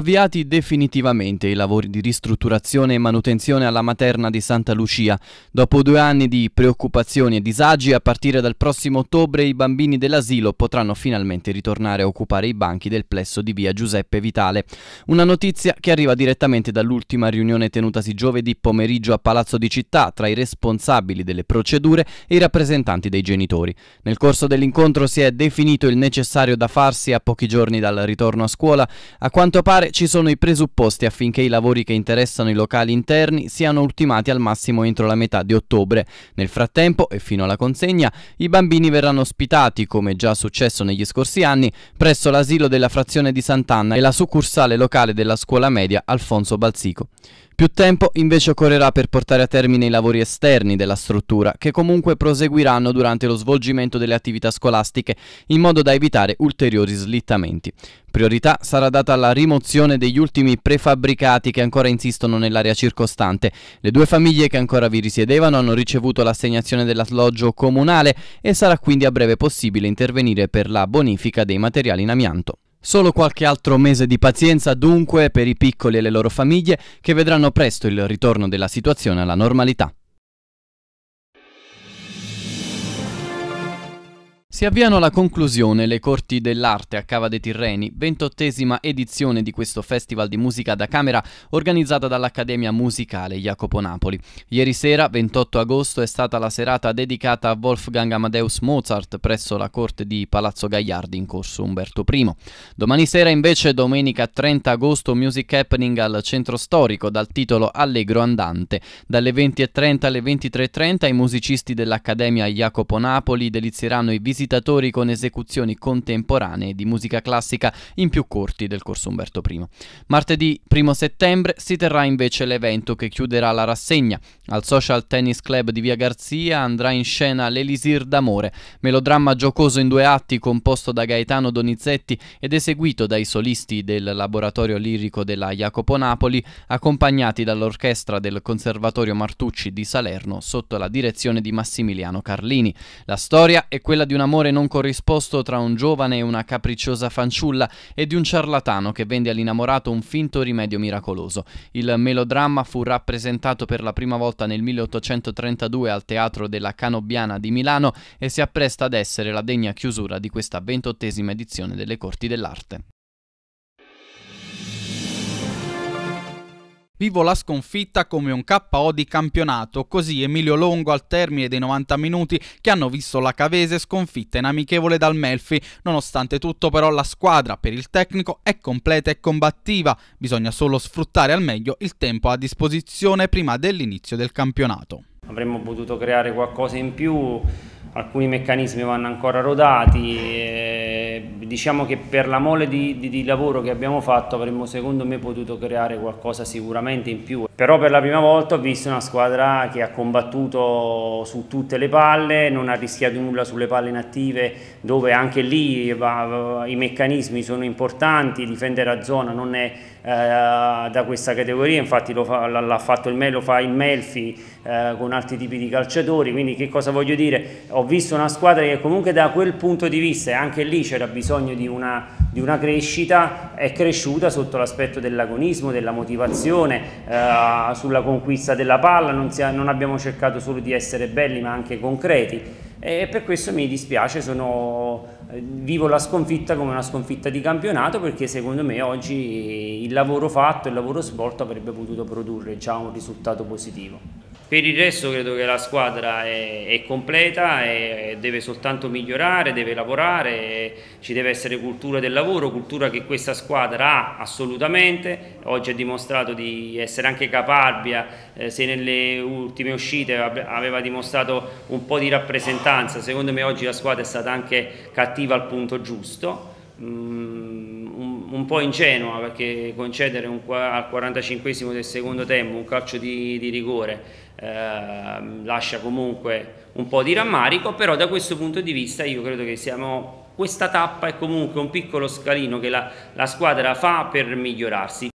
avviati definitivamente i lavori di ristrutturazione e manutenzione alla materna di Santa Lucia. Dopo due anni di preoccupazioni e disagi, a partire dal prossimo ottobre i bambini dell'asilo potranno finalmente ritornare a occupare i banchi del plesso di via Giuseppe Vitale. Una notizia che arriva direttamente dall'ultima riunione tenutasi giovedì pomeriggio a Palazzo di Città tra i responsabili delle procedure e i rappresentanti dei genitori. Nel corso dell'incontro si è definito il necessario da farsi a pochi giorni dal ritorno a scuola. A quanto pare ci sono i presupposti affinché i lavori che interessano i locali interni siano ultimati al massimo entro la metà di ottobre. Nel frattempo e fino alla consegna i bambini verranno ospitati, come già successo negli scorsi anni, presso l'asilo della frazione di Sant'Anna e la succursale locale della scuola media Alfonso Balzico. Più tempo invece occorrerà per portare a termine i lavori esterni della struttura, che comunque proseguiranno durante lo svolgimento delle attività scolastiche, in modo da evitare ulteriori slittamenti. Priorità sarà data alla rimozione degli ultimi prefabbricati che ancora insistono nell'area circostante. Le due famiglie che ancora vi risiedevano hanno ricevuto l'assegnazione dell'alloggio comunale e sarà quindi a breve possibile intervenire per la bonifica dei materiali in amianto. Solo qualche altro mese di pazienza dunque per i piccoli e le loro famiglie che vedranno presto il ritorno della situazione alla normalità. Si avviano alla conclusione le Corti dell'Arte a Cava dei Tirreni, ventottesima edizione di questo festival di musica da camera organizzata dall'Accademia Musicale Jacopo Napoli. Ieri sera, 28 agosto, è stata la serata dedicata a Wolfgang Amadeus Mozart presso la corte di Palazzo Gagliardi in corso Umberto I. Domani sera invece, domenica 30 agosto, music happening al centro storico dal titolo Allegro Andante. Dalle 20.30 alle 23.30 i musicisti dell'Accademia Jacopo Napoli delizieranno i visitatori visitatori con esecuzioni contemporanee di musica classica in più corti del corso Umberto I. Martedì 1 settembre si terrà invece l'evento che chiuderà la rassegna. Al Social Tennis Club di Via Garzia andrà in scena l'Elisir d'amore, melodramma giocoso in due atti composto da Gaetano Donizetti ed eseguito dai solisti del laboratorio lirico della Jacopo Napoli, accompagnati dall'orchestra del Conservatorio Martucci di Salerno sotto la direzione di Massimiliano Carlini. La storia è quella di una L'amore non corrisposto tra un giovane e una capricciosa fanciulla e di un ciarlatano che vende all'innamorato un finto rimedio miracoloso. Il melodramma fu rappresentato per la prima volta nel 1832 al Teatro della Canobbiana di Milano e si appresta ad essere la degna chiusura di questa ventottesima edizione delle Corti dell'Arte. Vivo la sconfitta come un KO di campionato, così Emilio Longo al termine dei 90 minuti che hanno visto la Cavese sconfitta in amichevole dal Melfi. Nonostante tutto però la squadra per il tecnico è completa e combattiva, bisogna solo sfruttare al meglio il tempo a disposizione prima dell'inizio del campionato. Avremmo potuto creare qualcosa in più, alcuni meccanismi vanno ancora rodati. E eh, diciamo che per la mole di, di, di lavoro che abbiamo fatto avremmo secondo me potuto creare qualcosa sicuramente in più però per la prima volta ho visto una squadra che ha combattuto su tutte le palle, non ha rischiato nulla sulle palle inattive, dove anche lì i meccanismi sono importanti, difendere a zona non è eh, da questa categoria, infatti l'ha fatto il Melo, lo fa il Melfi eh, con altri tipi di calciatori, quindi che cosa voglio dire? Ho visto una squadra che comunque da quel punto di vista, e anche lì c'era bisogno di una, di una, crescita, è cresciuta sotto l'aspetto dell'agonismo, della motivazione, eh, sulla, conquista della palla, non, si, non, abbiamo cercato solo di essere belli ma anche concreti e per questo mi dispiace, sono, eh, vivo la sconfitta come una sconfitta di campionato perché secondo me oggi il lavoro fatto, il lavoro svolto avrebbe potuto produrre già un risultato positivo. Per il resto credo che la squadra è, è completa, è, deve soltanto migliorare, deve lavorare, ci deve essere cultura del lavoro, cultura che questa squadra ha assolutamente, oggi ha dimostrato di essere anche caparbia, eh, se nelle ultime uscite aveva dimostrato un po' di rappresentanza, secondo me oggi la squadra è stata anche cattiva al punto giusto. Mm un po' ingenua perché concedere un, al 45 del secondo tempo un calcio di, di rigore eh, lascia comunque un po' di rammarico, però da questo punto di vista io credo che siamo, questa tappa è comunque un piccolo scalino che la, la squadra fa per migliorarsi.